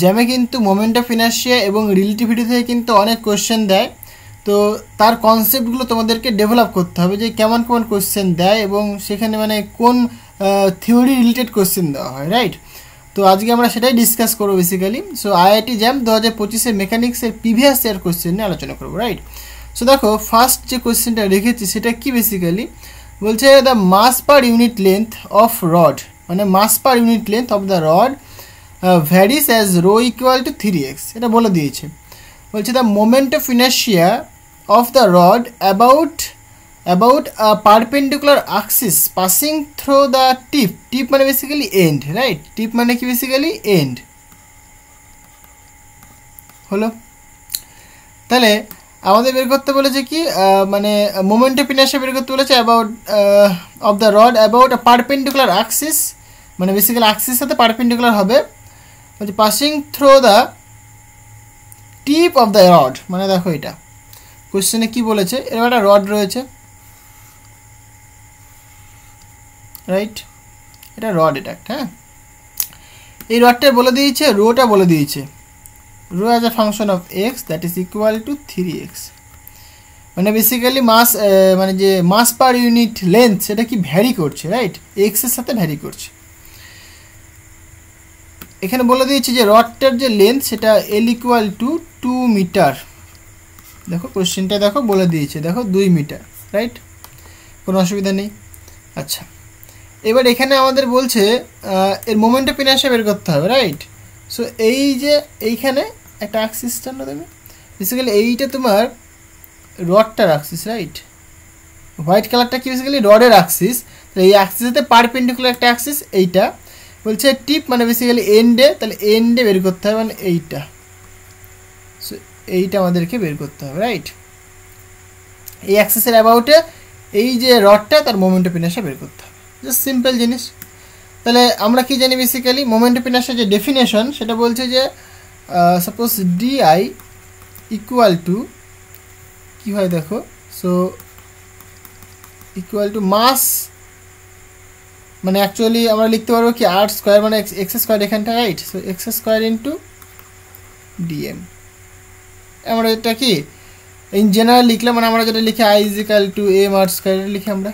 জ্যামে কিন্তু moment of inertia এবং ভিডিও থেকে কিন্তু অনেক কোশ্চেন দেয় তো তার কনসেপ্টগুলো তোমাদেরকে ডেভেলপ করতে হবে যে কেমন কেমন কোশ্চেন দেয় এবং সেখানে মানে কোন থিওরি রিলেটেড কোশ্চেন দেওয়া হয় রাইট তো আজকে আমরা সেটাই ডিসকাস করবো বেসিক্যালি সো আইআইটি জ্যাম দু হাজার পঁচিশে মেকানিক্সের প্রিভিয়াস ইয়ার কোশ্চেন নিয়ে আলোচনা করবো রাইট সো দেখো ফার্স্ট যে কোয়েশ্চেনটা রেখেছি সেটা কি বেসিক্যালি বলছে the mass per unit length of rod মানে mass per unit length of the rod varies as rho equal to three x এটা বলে দিয়েছে বলছে the moment of inertia of the rod about about perpendicular axis passing through the tip tip মানে basically and right টিপ মানে কি basically and হলো তাহলে আমাদের বের করতে বলেছে কি মানে মোমেন্ট অফ ইনার্শিয়া বের করতে বলেছে about of the rod about perpendicular axis মানে বেসিক্যালি আক্সিস সাথে পারপেন্ডিকুলার হবে হচ্ছে passing through the tip of the rod মানে দেখো এটা কোশ্চেনে কি বলেছে এরকম একটা রড রয়েছে রাইট এটা রড এটা হ্যাঁ এই রডটা বলে দিয়েছে রোটা বলে দিয়েছে rho as a function of x that is equal to three x মানে বেসিক্যালি মাস মানে যে মাস পার ইউনিট লেন্থ সেটা কি ভ্যারি করছে রাইট এক্সের সাথে ভ্যারি করছে এখানে বলে দিয়েছি যে রডটার যে লেন্থ সেটা L equal to two metre দেখো কোশ্চেনটা দেখো বলে দিয়েছে দেখো দুই মিটার রাইট কোনো অসুবিধা নেই আচ্ছা এবার এখানে আমাদের বলছে এর মোমেন্ট অফ বের করতে হবে রাইট সো এই যে এইখানে একটা অ্যাক্সিসটা টানো দেবে বেসিক্যালি এইটা তোমার রডটার অ্যাক্সিস রাইট হোয়াইট কালারটা কি বেসিক্যালি রডের অ্যাক্সিস তো এই অ্যাক্সিসেতে পারপেন্ডিকুলার একটা অ্যাক্সিস এইটা বলছে টিপ মানে বেসিক্যালি এন্ডে তাহলে এন্ডে বের করতে হবে মানে এইটা সো এইটা আমাদেরকে বের করতে হবে রাইট এই অ্যাক্সেসের অ্যাবাউটে এই যে রডটা তার মোমেন্ট অফ বের করতে হবে জাস্ট সিম্পল জিনিস তাহলে আমরা কি জানি বেসিক্যালি মোমেন্ট অফ যে ডেফিনেশন সেটা বলছে যে সাপোজ ডিআই ইকুয়াল টু কী হয় দেখো সো ইকুয়াল টু মাস মানে অ্যাকচুয়ালি আমরা লিখতে পারবো কি আর স্কোয়ার মানে এক্স স্কোয়ার এখানটা right so x square into DM আমরা এটা কি ইন জেনারেল লিখলাম মানে আমরা যেটা লিখি I equal to M R square লিখি আমরা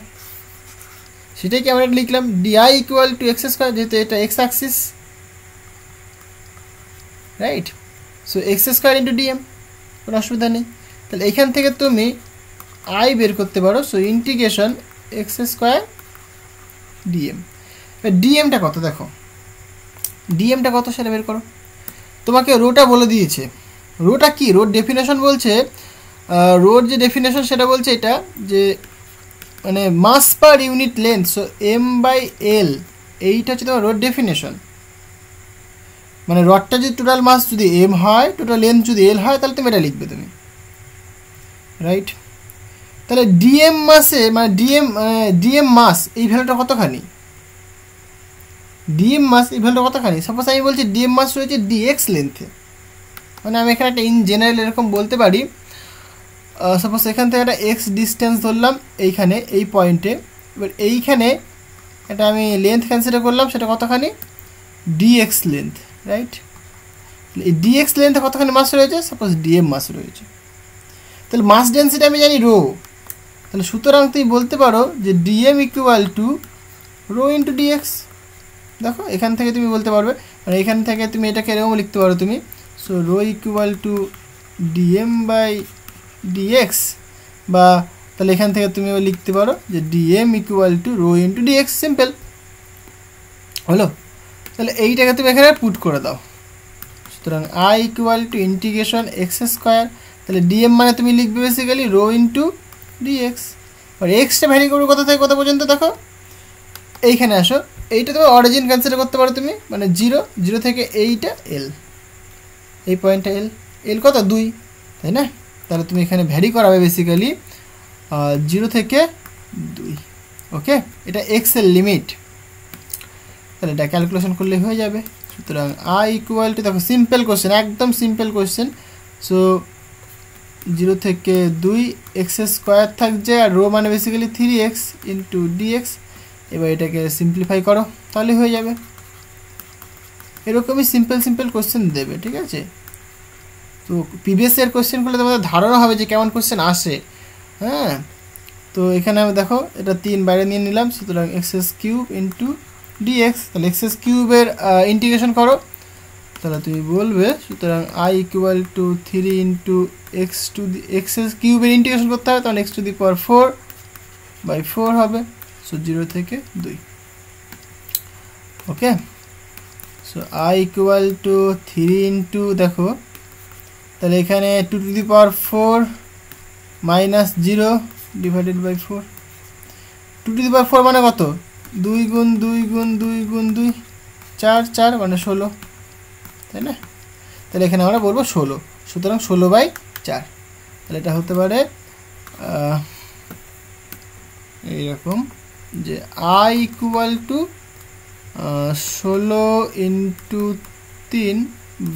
সেটাই কি আমরা লিখলাম I equal to x square যেহেতু এটা x axis right so x square into DM কোনো অসুবিধা নেই তাহলে এখান থেকে তুমি আই বের করতে পারো so integration x square DM ডিএমটা কত দেখো ডিএমটা কত সেটা বের করো তোমাকে রোটা বলে দিয়েছে রোটা কি রোড ডেফিনেশন বলছে রোড যে ডেফিনেশন সেটা বলছে এটা যে মানে mass per unit length so M by L এইটা হচ্ছে তোমার রোড ডেফিনেশন মানে রডটা যদি টোটাল মাস যদি এম হয় টোটাল লেন্থ যদি এল হয় তাহলে তুমি এটা লিখবে তুমি রাইট তাহলে ডিএম মাসে মানে ডিএম মানে ডিএম মাস এই ভ্যালুটা কতখানি ডিএম মাস এই ভ্যালুটা কতখানি সাপোজ আমি বলছি ডিএম মাস রয়েছে ডিএক্স লেন্থে মানে আমি এখানে একটা ইন জেনারেল এরকম বলতে পারি সাপোজ এখান থেকে একটা এক্স ডিস্টেন্স ধরলাম এইখানে এই পয়েন্টে এবার এইখানে এটা আমি লেন্থ ক্যান্সেল করলাম সেটা কতখানি ডিএক্স লেন্থ রাইট এই ডিএক্স লেন্থে কতখানি মাস রয়েছে সাপোজ ডিএম মাস রয়েছে তাহলে মাস ডেন্সিটি আমি জানি রো তাহলে সুতরাং তুমি বলতে পারো যে DM equal to rho into DX দেখো এখান থেকে তুমি বলতে পারবে মানে এখান থেকে তুমি এটাকে এরকম লিখতে পারো তুমি so rho equal to DM by DX বা তাহলে এখান থেকে তুমি লিখতে পারো যে DM equal to rho into DX simple হলো তাহলে এইটাকে তুমি এখানে পুট করে দাও সুতরাং I equal to integration x square তাহলে ডিএম মানে তুমি লিখবে বেসিক্যালি রো ইন্টু ডিএক্স আর এক্সটা ভ্যারি করবে কোথা থেকে কোথা পর্যন্ত দেখো এইখানে আসো এইটা তোমার অরিজিন ক্যান্সেল করতে পারো তুমি মানে জিরো জিরো থেকে এইটা এল এই পয়েন্টটা এল এল কত দুই তাই না তাহলে তুমি এখানে ভ্যারি করাবে বেসিক্যালি জিরো থেকে দুই ওকে এটা এক্সের লিমিট তাহলে এটা ক্যালকুলেশন করলে হয়ে যাবে সুতরাং আই ইকুয়াল টু দেখো সিম্পল কোশ্চেন একদম সিম্পল কোয়েশ্চেন সো জিরো থেকে দুই এক্স স্কোয়ার থাকছে আর রো মানে basically three x into DX এবার এটাকে সিম্পলিফাই করো তাহলে হয়ে যাবে এরকমই সিম্পল সিম্পল কোশ্চেন দেবে ঠিক আছে তো প্রিভিয়াস ইয়ার কোশ্চেনগুলো তোমাদের ধারণা হবে যে কেমন কোশ্চেন আসে হ্যাঁ তো এখানে আমি দেখো এটা তিন বাইরে নিয়ে নিলাম সুতরাং এক্সএস কিউব ইন্টু ডিএক্স তাহলে এক্সএস কিউবের ইন্টিগ্রেশন করো তাহলে তুমি বলবে সুতরাং I equal to three into x to the x s কিউবের ইন্টিগ্রেশন করতে হবে তখন x to the power four by four হবে সো জিরো থেকে দুই okay so I equal to three into দেখো তাহলে এখানে two to the power four minus zero divided by four two to the power four মানে কত দুই গুণ দুই গুণ দুই গুণ দুই চার চার মানে ষোলো তাই না তাহলে এখানে আমরা বলবো ষোলো সুতরাং ষোলো বাই চার তাহলে এটা হতে পারে এইরকম যে আই ইকুয়াল টু ষোলো ইন্টু তিন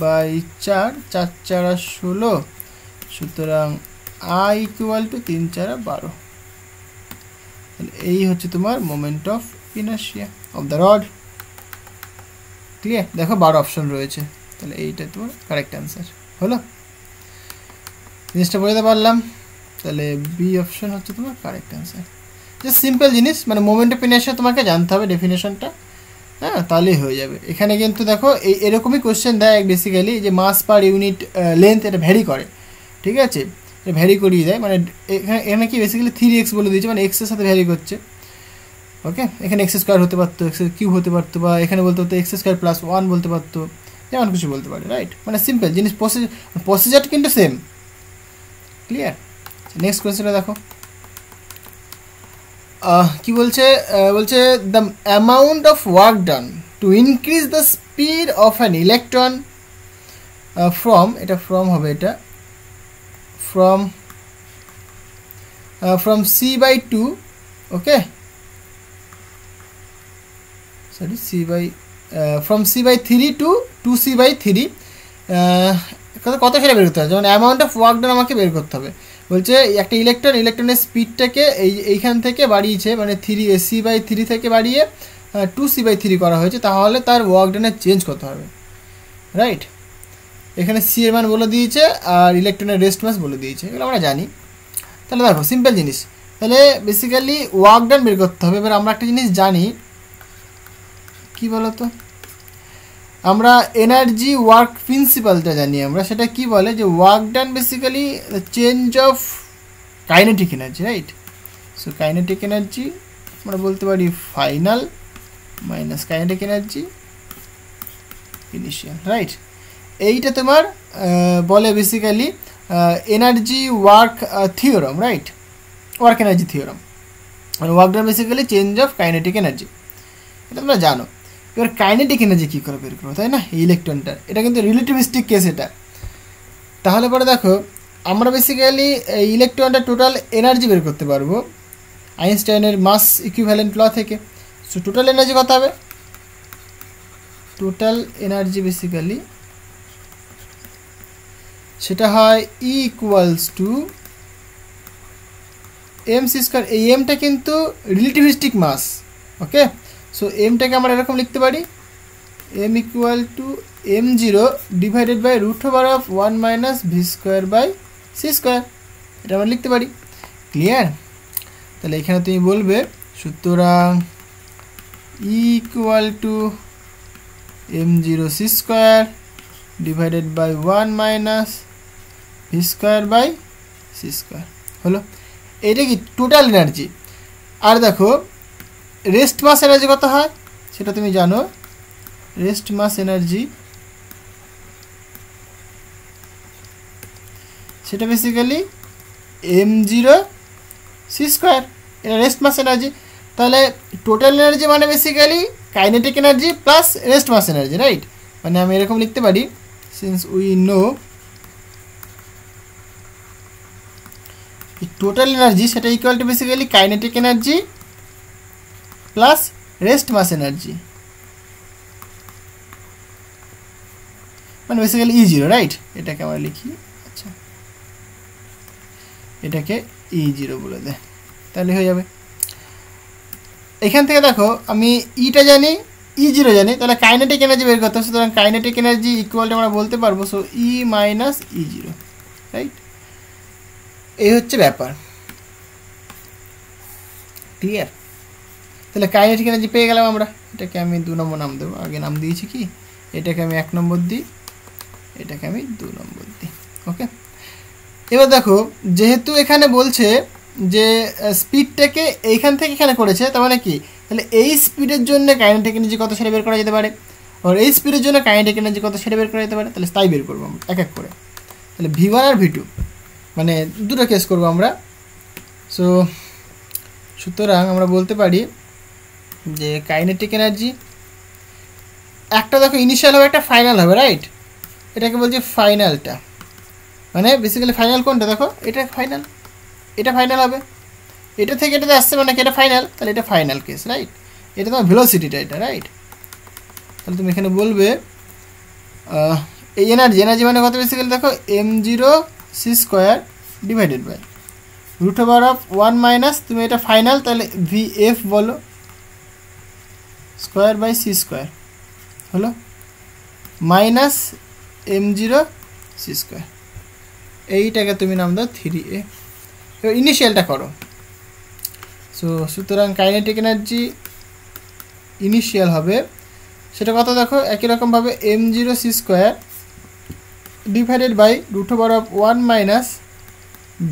বাই চার চার চারা ষোলো সুতরাং আই ইকুয়াল টু তিন চারা বারো তাহলে এই হচ্ছে তোমার moment of inertia of the rod clear দেখো বারো অপশন রয়েছে তাহলে এইটা তোমার কারেক্ট অ্যান্সার হলো জিনিসটা বোঝাতে পারলাম তাহলে বি অপশন হচ্ছে তোমার কারেক্ট অ্যান্সার যে সিম্পল জিনিস মানে মোমেন্ট অফ ইনার্শিয়া তোমাকে জানতে হবে ডেফিনেশনটা হ্যাঁ তাহলেই হয়ে যাবে এখানে কিন্তু দেখো এই এরকমই কোশ্চেন দেয় বেসিক্যালি যে মাস পার ইউনিট লেন্থ এটা ভ্যারি করে ঠিক আছে এটা ভ্যারি করিয়ে দেয় মানে এখানে এখানে কি বেসিক্যালি থ্রি এক্স বলে দিয়েছে মানে এক্সের সাথে ভ্যারি করছে ওকে এখানে এক্স স্কোয়ার হতে পারতো এক্স কিউব হতে পারতো বা এখানে বলতে পারতো এক্স স্কোয়ার প্লাস ওয়ান বলতে পারতো যেমন হ্যাঁ, খুশি বলতে পারি রাইট মানে সিম্পল জিনিস প্রসিজার কিন্তু সেম ক্লিয়ার নেক্সট কোয়েশ্চেনটা দেখো কি বলছে বলছে the amount of work done to increase the speed of an electron from এটা ফ্রম হবে এটা from from C by two okay sorry C by from C by three to two C by three কত সেটা বের করতে হবে যেমন amount of work ডান আমাকে বের করতে হবে বলছে একটা ইলেকট্রন ইলেকট্রনের স্পিডটাকে এই এইখান থেকে বাড়িয়েছে মানে থ্রি সি বাই থ্রি থেকে বাড়িয়ে টু সি বাই থ্রি করা হয়েছে তাহলে তার ওয়ার্ক ডানের চেঞ্জ করতে হবে রাইট এখানে সি এর মান বলে দিয়েছে আর ইলেকট্রনের রেস্ট মাস বলে দিয়েছে এগুলো আমরা জানি তাহলে দেখো সিম্পল জিনিস তাহলে বেসিক্যালি ওয়ার্ক ডান বের করতে হবে এবার আমরা একটা জিনিস জানি কি বলতো আমরা এনার্জি ওয়ার্ক প্রিন্সিপালটা জানি আমরা সেটা কি বলে যে work done basically change of kinetic energy right so kinetic energy আমরা বলতে পারি final minus kinetic energy initial right এইটা তোমার বলে basically energy work theorem right work energy theorem work done basically change of kinetic energy এটা তোমরা জানো এবার কাইনেটিক এনার্জি কী করে বের করবো তাই না ইলেকট্রনটা এটা কিন্তু রিলেটিভিস্টিক কেস এটা তাহলে পরে দেখো আমরা বেসিক্যালি ইলেকট্রনটা টোটাল এনার্জি বের করতে পারবো আইনস্টাইনের মাস ইকুইভ্যালেন্ট ল থেকে সো টোটাল এনার্জি কত হবে টোটাল এনার্জি বেসিক্যালি সেটা হয় E equals to M C square এই এমটা কিন্তু রিলেটিভিস্টিক মাস ওকে সো এমটাকে আমরা এরকম লিখতে পারি M equal to M zero divided by root over of one minus V square by C square এটা আমরা লিখতে পারি ক্লিয়ার তাহলে এখানে তুমি বলবে সুতরাং equal to M zero C square divided by one minus V square by C square হলো এটা কি টোটাল এনার্জি আর দেখো রেস্ট মাস এনার্জি কত হয় সেটা তুমি জানো রেস্ট মাস এনার্জি সেটা basically M zero C square এটা রেস্ট মাস এনার্জি তাহলে টোটাল এনার্জি মানে basically kinetic energy plus rest mass energy right মানে আমি এরকম লিখতে পারি since we know total energy সেটা equal to basically kinetic energy plus rest mass energy মানে বেসিক্যালি ই জিরো রাইট এটাকে আমরা লিখি আচ্ছা এটাকে ই e জিরো বলে দেয় তাহলে হয়ে যাবে এখান থেকে দেখো আমি ইটা জানি ই e জিরো জানি তাহলে কাইনেটিক এনার্জি বের করতে হবে সুতরাং কাইনেটিক এনার্জি ইকুয়ালটা আমরা বলতে পারবো so E minus E zero right এই হচ্ছে ব্যাপার ক্লিয়ার তাহলে কায়ের ঠিকানা যে পেয়ে গেলাম আমরা এটাকে আমি দু নম্বর নাম দেবো আগে নাম দিয়েছি কি এটাকে আমি এক নম্বর দিই এটাকে আমি দু নম্বর দিই ওকে এবার দেখো যেহেতু এখানে বলছে যে স্পিডটাকে এইখান থেকে এখানে করেছে তার মানে কি তাহলে এই স্পিডের জন্য কাইনেটিক এনার্জি কত সেটা বের করা যেতে পারে আর এই স্পিডের জন্য কাইনেটিক এনার্জি কত সেটা বের করা যেতে পারে তাহলে তাই বের করবো আমরা এক এক করে তাহলে ভি আর ভি টু মানে দুটো কেস করবো আমরা সো সুতরাং আমরা বলতে পারি যে কাইনেটিক এনার্জি একটা দেখো ইনিশিয়াল হবে একটা ফাইনাল হবে রাইট এটাকে বলছি ফাইনালটা মানে বেসিক্যালি ফাইনাল কোনটা দেখো এটা ফাইনাল এটা ফাইনাল হবে এটা থেকে এটাতে আসছে মানে এটা ফাইনাল তাহলে এটা ফাইনাল কেস রাইট এটা তোমার ভেলোসিটিটা এটা রাইট তাহলে তুমি এখানে বলবে এই এনার্জি এনার্জি মানে কত বেসিক্যালি দেখো M zero C square divided by root over of one minus তুমি এটা ফাইনাল তাহলে ভি এফ বলো স্কোয়ার বাই সি স্কোয়ার হলো minus M zero C square এইটাকে তুমি নাম দাও থ্রি এ ইনিশিয়ালটা করো সো সুতরাং কাইনেটিক এনার্জি ইনিশিয়াল হবে সেটা কথা দেখো একই রকমভাবে M zero C square divided by root over of one minus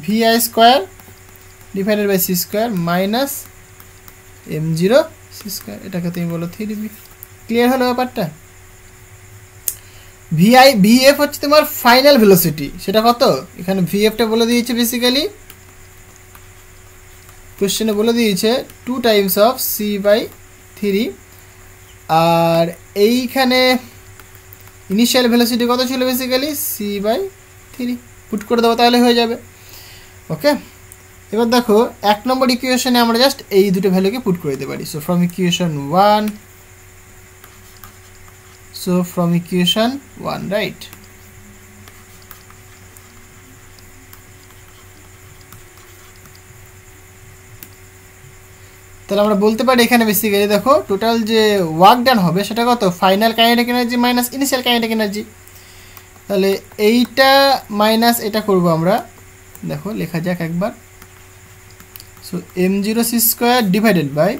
V I square divided by C square minus M zero C এটাকে তুমি বলো থ্রি বি ক্লিয়ার হলো ব্যাপারটা ভিআই ভিএফ হচ্ছে তোমার ফাইনাল ভেলোসিটি সেটা কত এখানে ভিএফটা বলে দিয়েছে বেসিক্যালি কোশ্চেনে বলে দিয়েছে two times of C by three আর এইখানে ইনিশিয়াল ভেলোসিটি কত ছিল basically C by three put করে দেবো তাহলে হয়ে যাবে ওকে এবার দেখো এক নম্বর ইকুয়েশনে আমরা জাস্ট এই দুটো ভ্যালুকে পুট করে দিতে পারি so from equation one so from equation one right তাহলে আমরা বলতে পারি এখানে বেসিক্যালি দেখো টোটাল যে ওয়ার্ক ডান হবে সেটা কত final kinetic energy minus initial kinetic energy তাহলে এইটা মাইনাস এটা করব আমরা দেখো লেখা যাক একবার So m0 c square divided by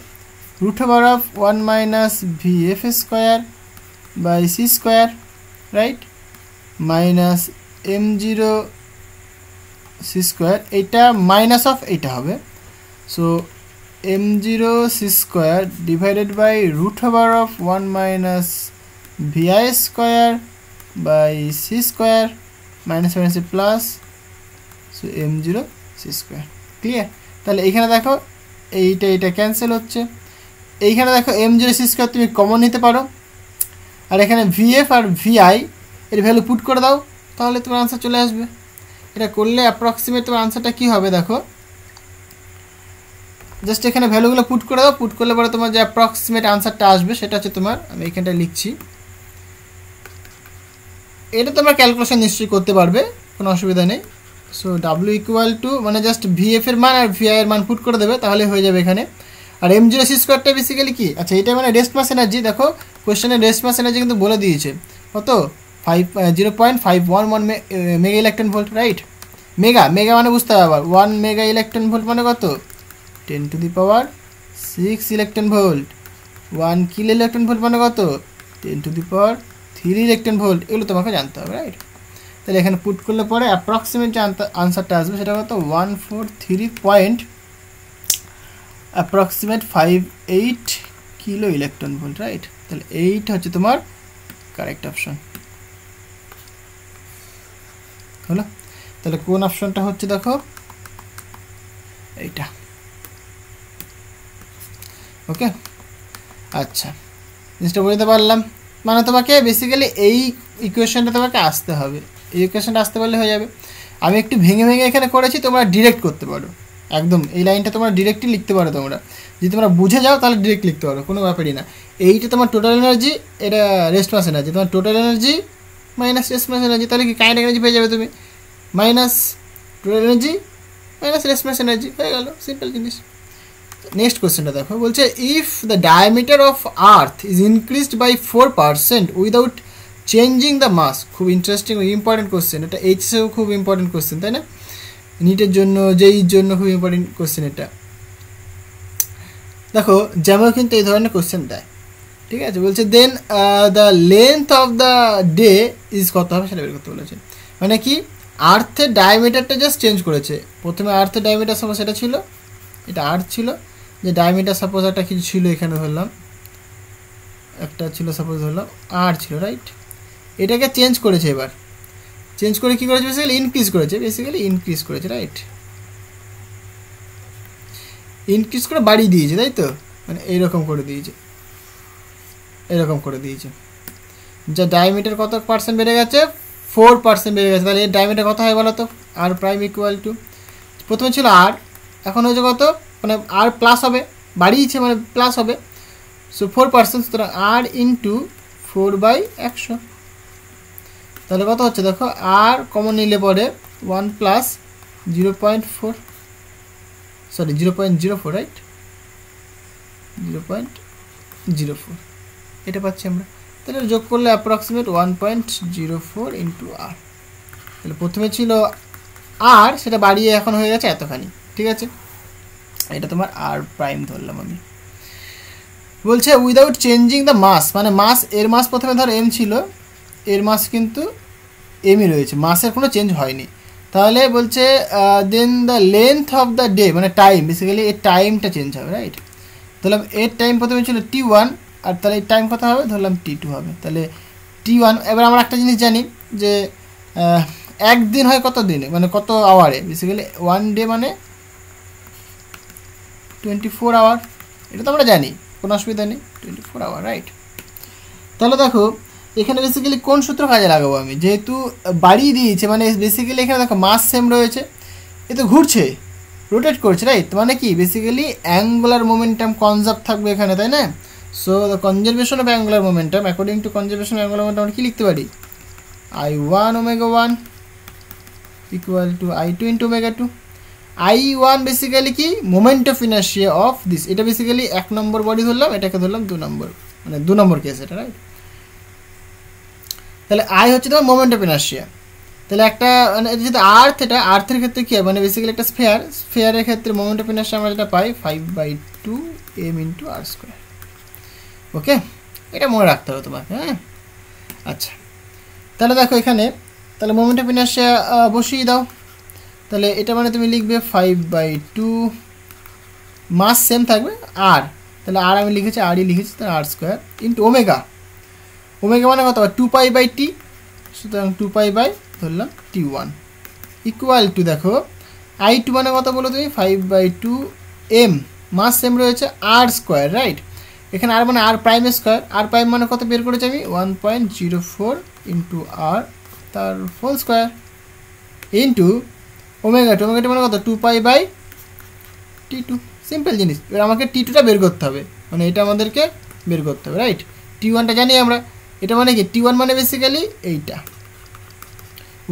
root power of 1 minus vf square by c square right minus m0 c square eta minus of eta hobe. So m0 c square divided by root power of 1 minus vi square by c square minus minus a plus so m0 c square clear তাহলে এইখানে দেখো এইটা এটা cancel হচ্ছে এইখানে দেখো M zero C square তুমি common নিতে পারো আর এখানে ভিএফ আর ভিআই এর ভ্যালু পুট করে দাও তাহলে তোমার আনসার চলে আসবে এটা করলে অ্যাপ্রক্সিমেট তোমার আনসারটা কী হবে দেখো জাস্ট এখানে ভ্যালুগুলো পুট করে দাও পুট করলে পরে তোমার যে অ্যাপ্রক্সিমেট আনসারটা আসবে সেটা হচ্ছে তোমার আমি এখানটায় লিখছি এটা তোমরা ক্যালকুলেশন নিশ্চয়ই করতে পারবে কোনো অসুবিধা নেই সো ডাব্লিউ ইকুয়াল টু মানে জাস্ট ভিএফ এর মান আর ভিআই এর মান পুট করে দেবে তাহলে হয়ে যাবে এখানে আর এম জিরো সি স্কোয়ারটা বেসিক্যালি কি আচ্ছা এটা মানে রেস্ট মাস এনার্জি দেখো কোয়েশ্চেনে রেস্ট মাস এনার্জি কিন্তু বলে দিয়েছে কত five zero point five one one mega electron volt right mega mega মানে বুঝতে হবে আবার ওয়ান মেগা ইলেকট্রন ভোল্ট মানে কত ten to the power six electron volt one kilo electron volt মানে কত ten to the power three electron volt এগুলো তোমাকে জানতে হবে রাইট তাহলে এখানে পুট করলে পরে অ্যাপ্রক্সিমেটলি আনসারটা আসবে সেটা কত one four three point approximate five eight kilo electron volt right তাহলে এইট হচ্ছে তোমার কারেক্ট অপশন হলো তাহলে কোন অপশনটা হচ্ছে দেখো এইটা ওকে আচ্ছা জিনিসটা বুঝতে পারলাম মানে তোমাকে বেসিক্যালি এই ইকুয়েশনটা তোমাকে আসতে হবে এডুকেশনটা আসতে পারলে হয়ে যাবে আমি একটু ভেঙে ভেঙে এখানে করেছি তোমরা ডিরেক্ট করতে পারো একদম এই লাইনটা তোমরা ডিরেক্টলি লিখতে পারো তোমরা যদি তোমরা বুঝে যাও তাহলে ডিরেক্ট লিখতে পারো কোনো ব্যাপারই না এইটা তোমার টোটাল এনার্জি এটা রেসপন্স এনার্জি তোমার total energy minus response energy তাহলে কি কাইন্ড এনার্জি পেয়ে যাবে তুমি minus total energy minus response energy হয়ে গেল সিম্পল জিনিস নেক্সট কোয়েশ্চেনটা দেখো বলছে if the diameter of earth is increased by four percent without changing the mass খুব ইন্টারেস্টিং ইম্পর্টেন্ট কোশ্চেন এটা এইচএসেও খুব ইম্পর্টেন্ট কোশ্চেন তাই না নিটের জন্য জেইর জন্য খুব ইম্পর্টেন্ট কোশ্চেন এটা দেখো যেমন কিন্তু এই ধরনের কোশ্চেন দেয় ঠিক আছে বলছে then the length of the day is কত হবে সেটা বের করতে বলেছে মানে কি আর্থের ডায়মিটারটা জাস্ট চেঞ্জ করেছে প্রথমে আর্থের ডায়মিটার সাপোজ এটা ছিল এটা আর্থ ছিল যে ডায়মিটার সাপোজ একটা কিছু ছিল এখানে ধরলাম একটা ছিল সাপোজ ধরলাম আর ছিল রাইট এটাকে চেঞ্জ করেছে এবার চেঞ্জ করে কী করেছে বেসিক্যালি ইনক্রিজ করেছে বেসিক্যালি ইনক্রিজ করেছে রাইট ইনক্রিজ করে বাড়িয়ে দিয়েছে তাই তো মানে এইরকম করে দিয়েছে এরকম করে দিয়েছে যা ডায়ামিটার কত পার্সেন্ট বেড়ে গেছে ফোর পার্সেন্ট বেড়ে গেছে তাহলে এর ডায়ামিটার কত হয় বলো তো আর প্রাইম ইকুয়াল টু প্রথমে ছিল আর এখন হয়েছে কত মানে আর প্লাস হবে বাড়িয়েছে মানে প্লাস হবে সো ফোর পার্সেন্ট সুতরাং আর ইন্টু ফোর বাই একশো তাহলে কত হচ্ছে দেখো আর কমন নিলে পরে one plus zero point four sorry zero point zero four right zero point zero four এটা পাচ্ছি আমরা তাহলে যোগ করলে approximate one point zero four into R তাহলে প্রথমে ছিল আর সেটা বাড়িয়ে এখন হয়ে গেছে এতখানি ঠিক আছে এটা তোমার আর প্রাইম ধরলাম আমি বলছে উইদাউট চেঞ্জিং দ্য মাস মানে মাস এর মাস প্রথমে ধর এম ছিল এর মাস কিন্তু এমই রয়েছে মাসের কোনো চেঞ্জ হয়নি তাহলে বলছে then the length of the day মানে টাইম বেসিক্যালি এর টাইমটা চেঞ্জ হবে রাইট ধরলাম এর টাইম প্রথমে ছিল টি ওয়ান আর তাহলে এর টাইম কথা হবে ধরলাম টি টু হবে তাহলে টি ওয়ান এবার আমরা একটা জিনিস জানি যে একদিন হয় কত দিনে মানে কত আওয়ারে বেসিক্যালি ওয়ান ডে মানে টোয়েন্টি ফোর আওয়ার এটা তো আমরা জানি কোনো অসুবিধা নেই টোয়েন্টি ফোর আওয়ার রাইট তাহলে দেখো এখানে বেসিক্যালি কোন সূত্র কাজে লাগাবো আমি যেহেতু বাড়িয়ে দিয়েছে মানে বেসিক্যালি এখানে দেখো মাস সেম রয়েছে এ তো ঘুরছে রোটেট করছে রাইট মানে কি বেসিক্যালি অ্যাঙ্গুলার মোমেন্টাম কনজার্ভ থাকবে এখানে তাই না so the conservation of angular momentum according to conservation of angular momentum আমরা কী লিখতে পারি I one omega one equal to I two into omega two I one basically কি moment of inertia of this এটা বেসিক্যালি এক নম্বর body ধরলাম এটাকে ধরলাম দু নম্বর মানে দু নম্বর কেস এটা রাইট তাহলে আই হচ্ছে তোমার মোমেন্ট অফ ইনার্শিয়া তাহলে একটা মানে যেটা আর্থ এটা আর্থের ক্ষেত্রে কী হয় মানে বেসিক্যালি একটা স্ফেয়ার স্ফেয়ারের ক্ষেত্রে মোমেন্ট অফ ইনার্শিয়া আমরা যেটা পাই five by two M into R square okay এটা মনে রাখতে হবে তোমাকে হ্যাঁ আচ্ছা তাহলে দেখো এখানে তাহলে মোমেন্ট অফ ইনার্শিয়া বসিয়ে দাও তাহলে এটা মানে তুমি লিখবে five by two mass same থাকবে আর তাহলে আর আমি লিখেছি আরই লিখেছি তাহলে R square into omega omega মানে কত টু পাই বাই টি সুতরাং টু পাই বাই ধরলাম টি ওয়ান ইকুয়াল টু দেখো আই টু মানে কত বলো তুমি five by two M mass same রয়েছে আর স্কোয়ার রাইট এখানে আর মানে R prime square R prime মানে কত বের করেছি আমি one point zero four into R তার whole square into omega two omega two মানে কত two pi by T two simple জিনিস এবার আমাকে টি টুটা বের করতে হবে মানে এটা আমাদেরকে বের করতে হবে রাইট টি ওয়ানটা জানি আমরা এটা মানে কি টি ওয়ান মানে বেসিক্যালি এইটা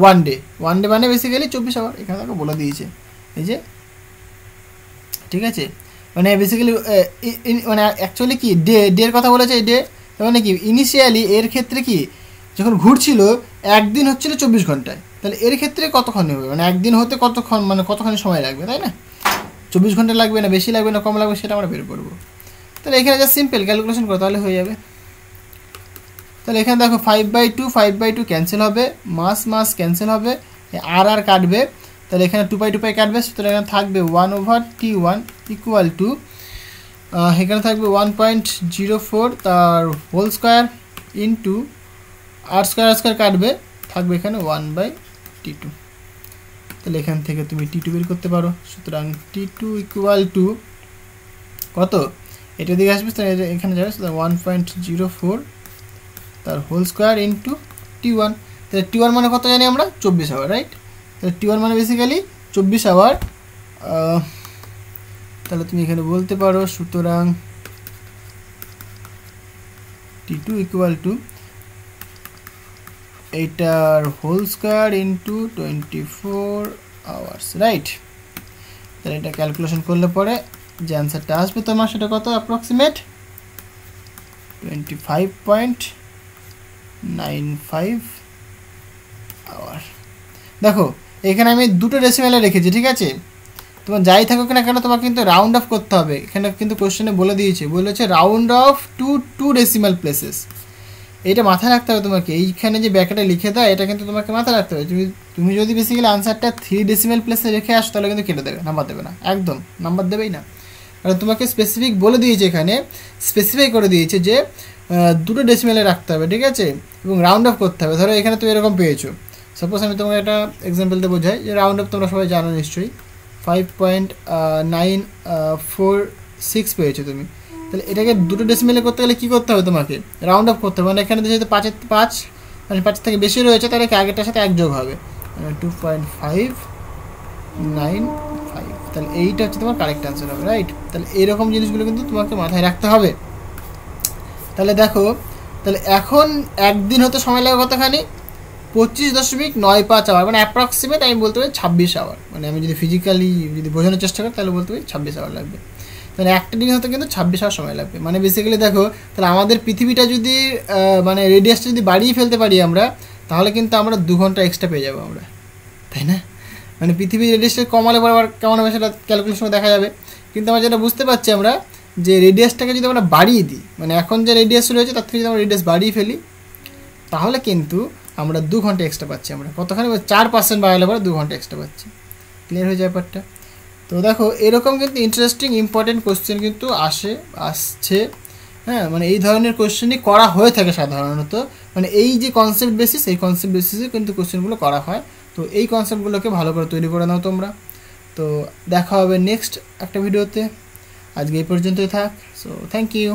ওয়ান ডে ওয়ান ডে মানে বেসিক্যালি চব্বিশ আওয়ার এখানে তাকে বলে দিয়েছে এই যে ঠিক আছে মানে বেসিক্যালি মানে অ্যাকচুয়ালি কি ডে ডের কথা বলেছে ডে মানে কি ইনিশিয়ালি এর ক্ষেত্রে কি যখন ঘুরছিল একদিন হচ্ছিল চব্বিশ ঘন্টায় তাহলে এর ক্ষেত্রে কতক্ষণ হবে মানে একদিন হতে কতক্ষণ মানে কতক্ষণ সময় লাগবে তাই না চব্বিশ ঘন্টা লাগবে না বেশি লাগবে না কম লাগবে সেটা আমরা বের করবো তাহলে এখানে যা সিম্পল ক্যালকুলেশন করো তাহলে হয়ে যাবে তাহলে এখানে দেখো five by two five by two cancel হবে মাস মাস ক্যান্সেল হবে আর আর কাটবে তাহলে এখানে টু বাই টু পাই কাটবে সুতরাং এখানে থাকবে one over T one equal to এখানে থাকবে ওয়ান পয়েন্ট জিরো ফোর তার whole square into R square square কাটবে থাকবে এখানে ওয়ান বাই টি টু তাহলে এখান থেকে তুমি টি টু বের করতে পারো সুতরাং টি টু ইকুয়াল টু কত এটা দিকে আসবে এখানে যাবে সুতরাং ওয়ান পয়েন্ট জিরো ফোর তার whole square into T one তাহলে টি ওয়ান মানে কত জানি আমরা চব্বিশ আওয়ার রাইট তাহলে টি ওয়ান মানে বেসিক্যালি চব্বিশ আওয়ার তাহলে তুমি এখানে বলতে পারো সুতরাং টি টু ইকুয়াল টু এইটার whole square into twenty four hours right তাহলে এটা ক্যালকুলেশন করলে পরে যে অ্যান্সারটা আসবে তোমার সেটা কত approximate twenty five point nine five hour দেখো এখানে আমি দুটো ডেসিমেলে রেখেছি ঠিক আছে তোমার যাই থাকুক না কেন তোমাকে কিন্তু রাউন্ড অফ করতে হবে এখানে কিন্তু কোশ্চেনে বলে দিয়েছে বলেছে round off to two decimal places এটা মাথায় রাখতে হবে তোমাকে এইখানে যে ব্যাকেটে লিখে দেয় এটা কিন্তু তোমাকে মাথায় রাখতে হবে তুমি তুমি যদি বেসিক্যালি আনসারটা থ্রি ডেসিমেল প্লেসে রেখে আস তাহলে কিন্তু কেটে দেবে নাম্বার দেবে না একদম নাম্বার দেবেই না কারণ তোমাকে স্পেসিফিক বলে দিয়েছে এখানে স্পেসিফাই করে দিয়েছে যে দুটো ডেসিমেলে রাখতে হবে ঠিক আছে এবং রাউন্ড অফ করতে হবে ধরো এখানে তুমি এরকম পেয়েছো সাপোজ আমি তোমাকে একটা এক্সাম্পল দিয়ে বোঝাই যে রাউন্ড অফ তোমরা সবাই জানো নিশ্চয়ই five point nine four six পেয়েছো তুমি তাহলে এটাকে দুটো ডেসিমেলে করতে গেলে কী করতে হবে তোমাকে রাউন্ড অফ করতে হবে মানে এখানে যেহেতু পাঁচের পাঁচ মানে পাঁচের থেকে বেশি রয়েছে তাহলে আগেরটার সাথে যোগ হবে two point five nine five তাহলে এইটা হচ্ছে তোমার কারেক্ট অ্যান্সার হবে রাইট তাহলে এইরকম জিনিসগুলো কিন্তু তোমাকে মাথায় রাখতে হবে তাহলে দেখো তাহলে এখন একদিন হতে সময় লাগে কতখানি পঁচিশ দশমিক নয় পাঁচ আওয়ার মানে অ্যাপ্রক্সিমেট আমি বলতে পারি ছাব্বিশ আওয়ার মানে আমি যদি ফিজিক্যালি যদি বোঝানোর চেষ্টা করি তাহলে বলতে পারি ছাব্বিশ আওয়ার লাগবে তাহলে একটা দিন হতে কিন্তু ছাব্বিশ আওয়ার সময় লাগবে মানে বেসিক্যালি দেখো তাহলে আমাদের পৃথিবীটা যদি মানে রেডিয়াসটা যদি বাড়িয়ে ফেলতে পারি আমরা তাহলে কিন্তু আমরা দু ঘন্টা এক্সট্রা পেয়ে যাবো আমরা তাই না মানে পৃথিবীর রেডিয়াসটা কমালে পর আবার কেমন হবে সেটা ক্যালকুলেশনে দেখা যাবে কিন্তু আমরা যেটা বুঝতে পারছি আমরা যে রেডিয়াসটাকে যদি আমরা বাড়িয়ে দিই মানে এখন যে রেডিয়াস রয়েছে তার থেকে যদি আমরা রেডিয়াস বাড়িয়ে ফেলি তাহলে কিন্তু আমরা দু ঘন্টা এক্সট্রা পাচ্ছি আমরা কতখানি চার পার্সেন্ট বাড়ালে পরে দু ঘন্টা এক্সট্রা পাচ্ছি ক্লিয়ার হয়ে যায় ব্যাপারটা তো দেখো এরকম কিন্তু ইন্টারেস্টিং ইম্পর্টেন্ট কোশ্চেন কিন্তু আসে আসছে হ্যাঁ মানে এই ধরনের কোশ্চেনই করা হয়ে থাকে সাধারণত মানে এই যে কনসেপ্ট বেসিস এই কনসেপ্ট বেসিসে কিন্তু কোশ্চেনগুলো করা হয় তো এই কনসেপ্টগুলোকে ভালো করে তৈরি করে নাও তোমরা তো দেখা হবে নেক্সট একটা ভিডিওতে আজকে এই পর্যন্তই থাক সো থ্যাংক ইউ